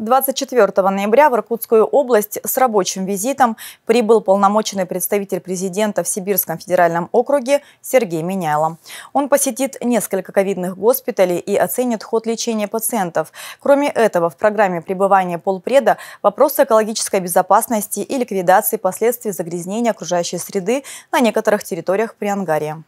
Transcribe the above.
24 ноября в Иркутскую область с рабочим визитом прибыл полномоченный представитель президента в Сибирском федеральном округе Сергей Меняйло. Он посетит несколько ковидных госпиталей и оценит ход лечения пациентов. Кроме этого, в программе пребывания полпреда вопросы экологической безопасности и ликвидации последствий загрязнения окружающей среды на некоторых территориях при Ангаре.